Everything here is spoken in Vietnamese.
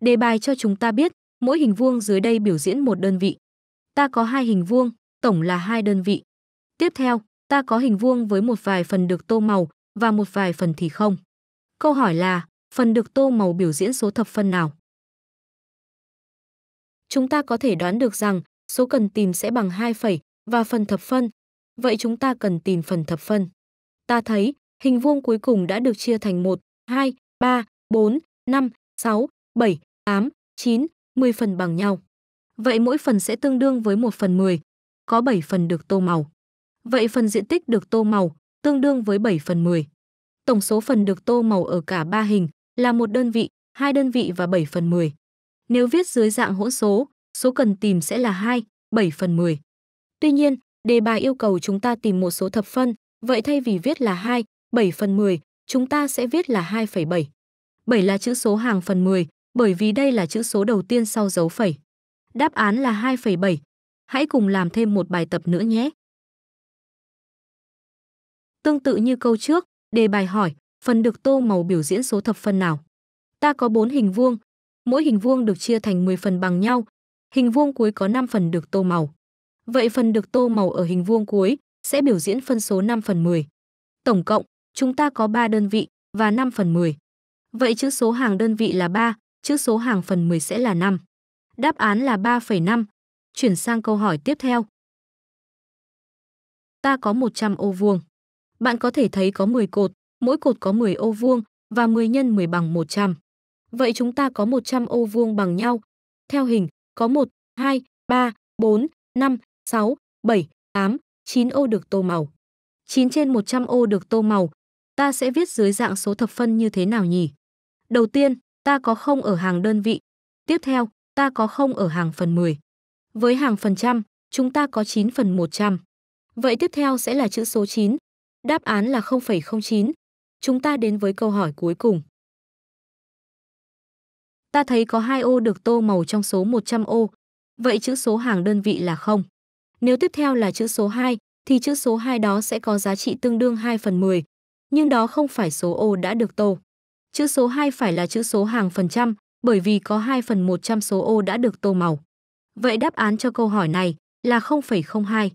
Đề bài cho chúng ta biết, mỗi hình vuông dưới đây biểu diễn một đơn vị. Ta có hai hình vuông, tổng là hai đơn vị. Tiếp theo, ta có hình vuông với một vài phần được tô màu và một vài phần thì không. Câu hỏi là, phần được tô màu biểu diễn số thập phân nào? Chúng ta có thể đoán được rằng số cần tìm sẽ bằng 2 phẩy và phần thập phân. Vậy chúng ta cần tìm phần thập phân. Ta thấy hình vuông cuối cùng đã được chia thành 1, 2, 3, 4, 5, 6, 7, 8, 9, 10 phần bằng nhau. Vậy mỗi phần sẽ tương đương với 1 phần 10, có 7 phần được tô màu. Vậy phần diện tích được tô màu tương đương với 7 phần 10. Tổng số phần được tô màu ở cả ba hình là một đơn vị, hai đơn vị và 7 phần 10. Nếu viết dưới dạng hỗn số, số cần tìm sẽ là 2, 7 phần 10. Tuy nhiên, đề bài yêu cầu chúng ta tìm một số thập phân, vậy thay vì viết là 2, 7 phần 10, chúng ta sẽ viết là 2,7. 7 là chữ số hàng phần 10, bởi vì đây là chữ số đầu tiên sau dấu phẩy. Đáp án là 2,7. Hãy cùng làm thêm một bài tập nữa nhé. Tương tự như câu trước, đề bài hỏi, phần được tô màu biểu diễn số thập phân nào? Ta có 4 hình vuông, mỗi hình vuông được chia thành 10 phần bằng nhau, hình vuông cuối có 5 phần được tô màu. Vậy phần được tô màu ở hình vuông cuối sẽ biểu diễn phân số 5 phần 10. Tổng cộng, chúng ta có 3 đơn vị và 5 phần 10. Vậy chữ số hàng đơn vị là 3, chữ số hàng phần 10 sẽ là 5. Đáp án là 3,5. Chuyển sang câu hỏi tiếp theo. Ta có 100 ô vuông. Bạn có thể thấy có 10 cột, mỗi cột có 10 ô vuông và 10 nhân 10 bằng 100. Vậy chúng ta có 100 ô vuông bằng nhau. Theo hình, có 1, 2, 3, 4, 5, 6, 7, 8, 9 ô được tô màu. 9 trên 100 ô được tô màu. Ta sẽ viết dưới dạng số thập phân như thế nào nhỉ? Đầu tiên, ta có không ở hàng đơn vị. Tiếp theo, ta có không ở hàng phần 10. Với hàng phần trăm, chúng ta có 9 phần 100. Vậy tiếp theo sẽ là chữ số 9. Đáp án là 0,09. Chúng ta đến với câu hỏi cuối cùng. Ta thấy có hai ô được tô màu trong số 100 ô. Vậy chữ số hàng đơn vị là 0. Nếu tiếp theo là chữ số 2, thì chữ số 2 đó sẽ có giá trị tương đương 2 phần 10. Nhưng đó không phải số ô đã được tô. Chữ số 2 phải là chữ số hàng phần trăm, bởi vì có 2 phần 100 số ô đã được tô màu. Vậy đáp án cho câu hỏi này là 0,02.